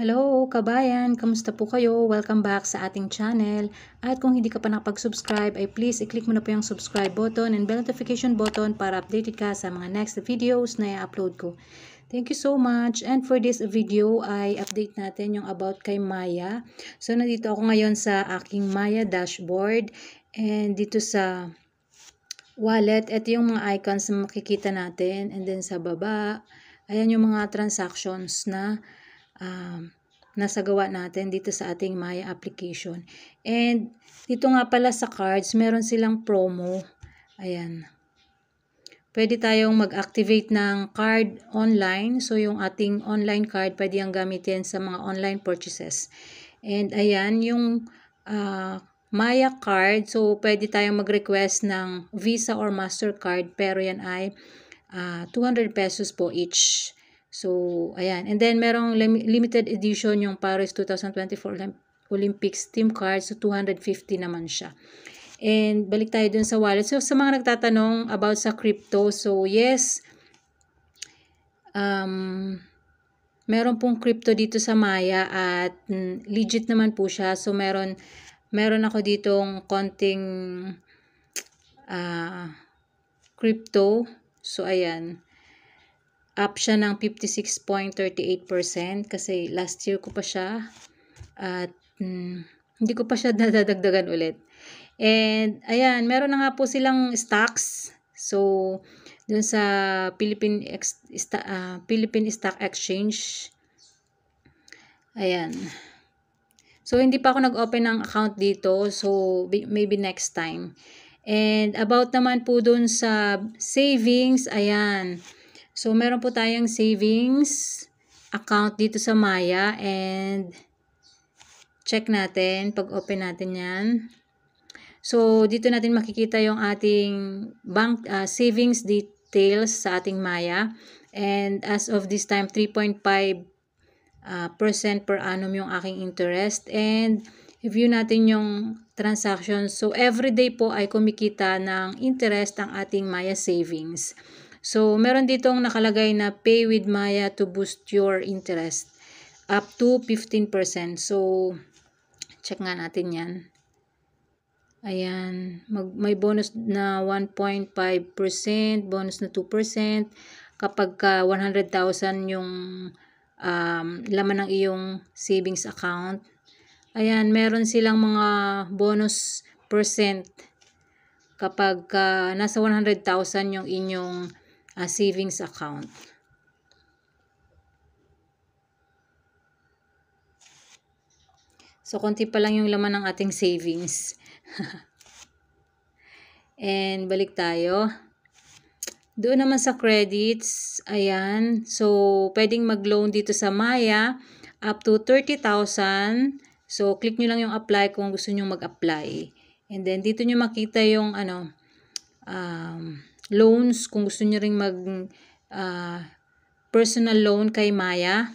Hello kabayan, kamusta po kayo? Welcome back sa ating channel. At kung hindi ka pa nakapag-subscribe ay please i-click mo na po yung subscribe button and bell notification button para updated ka sa mga next videos na i-upload ko. Thank you so much. And for this video ay update natin yung about kay Maya. So nandito ako ngayon sa aking Maya dashboard and dito sa wallet, ito yung mga icons na makikita natin and then sa baba, ayan yung mga transactions na um, nasagawa natin dito sa ating Maya application. And dito nga pala sa cards, meron silang promo. Ayan. Pwede tayong mag-activate ng card online. So yung ating online card, pwede ang gamitin sa mga online purchases. And ayan, yung uh, Maya card, so pwede tayong mag-request ng Visa or MasterCard, pero yan ay uh, ah, 200 pesos po each. So, ayan. And then, merong limited edition yung Paris 2024 Olympics team card. So, 250 naman siya. And, balik tayo dun sa wallet. So, sa mga nagtatanong about sa crypto, so, yes, um, meron pong crypto dito sa Maya at mm, legit naman po siya. So, meron, meron ako ditong konting uh, crypto. So, ayan up siya ng 56.38% kasi last year ko pa siya at mm, hindi ko pa siya nadadagdagan ulit. And ayan, meron na nga po silang stocks. So, dun sa Philippine, ex, sta, uh, ah, Philippine Stock Exchange. Ayan. So, hindi pa ako nag-open ng account dito. So, maybe next time. And about naman po dun sa savings, ayan. Ayan So, meron po tayong savings account dito sa Maya and check natin pag open natin yan. So, dito natin makikita yung ating bank uh, savings details sa ating Maya and as of this time 3.5 uh, ah, per annum yung aking interest and review natin yung transactions. So, everyday po ay kumikita ng interest ang ating Maya savings. So, meron ditong nakalagay na pay with Maya to boost your interest up to 15%. So, check nga natin yan. Ayan, mag, may bonus na 1.5%, bonus na 2%. Kapag ka 100,000 yung um, laman ng iyong savings account. Ayan, meron silang mga bonus percent kapag uh, nasa 100,000 yung inyong uh, savings account. So, konti pa lang yung laman ng ating savings. And, balik tayo. Doon naman sa credits, ayan. So, pwedeng mag-loan dito sa Maya up to 30,000. So, click nyo lang yung apply kung gusto nyo mag-apply. And then, dito nyo makita yung ano, um, loans kung gusto niyo ring mag uh, personal loan kay Maya.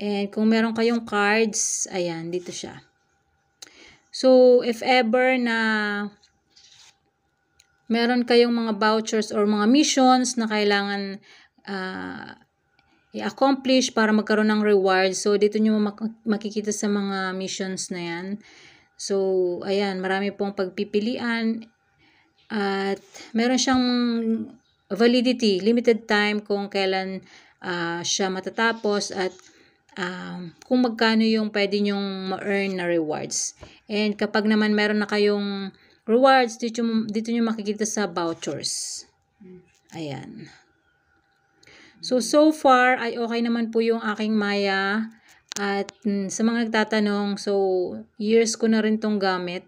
And kung meron kayong cards, ayan, dito siya. So, if ever na meron kayong mga vouchers or mga missions na kailangan uh, i-accomplish para magkaroon ng reward. So, dito nyo mak- makikita sa mga missions na yan. So, ayan, marami pong pagpipilian. At meron siyang validity, limited time kung kailan uh, siya matatapos at um, kung magkano yung pwede nyong ma-earn na rewards. And kapag naman meron na kayong rewards, dito, dito nyo makikita sa vouchers. Ayan. So, so far, ay okay naman po yung aking Maya. At mm, sa mga nagtatanong, so, years ko na rin tong gamit,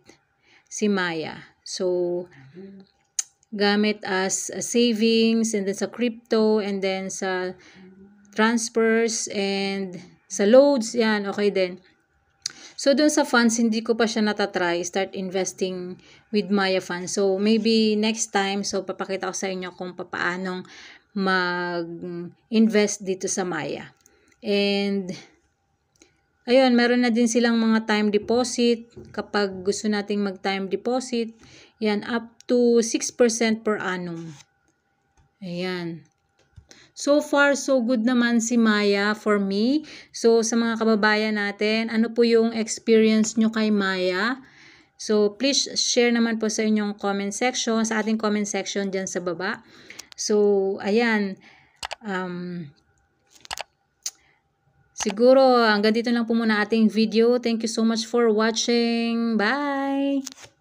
si Maya. So, mm-hmm. gamit as a savings and then sa crypto and then sa transfers and sa loads, yan, okay din. So, dun sa funds, hindi ko pa siya natatry. Start investing with Maya Funds. So, maybe next time, so papakita ko sa inyo kung paanong mag-invest dito sa Maya. And, Ayun, meron na din silang mga time deposit. Kapag gusto nating mag-time deposit, yan, up to 6% per annum. Ayan. So far, so good naman si Maya for me. So, sa mga kababayan natin, ano po yung experience nyo kay Maya? So, please share naman po sa inyong comment section, sa ating comment section dyan sa baba. So, ayan. Um, Siguro hanggang dito lang po muna ating video. Thank you so much for watching. Bye!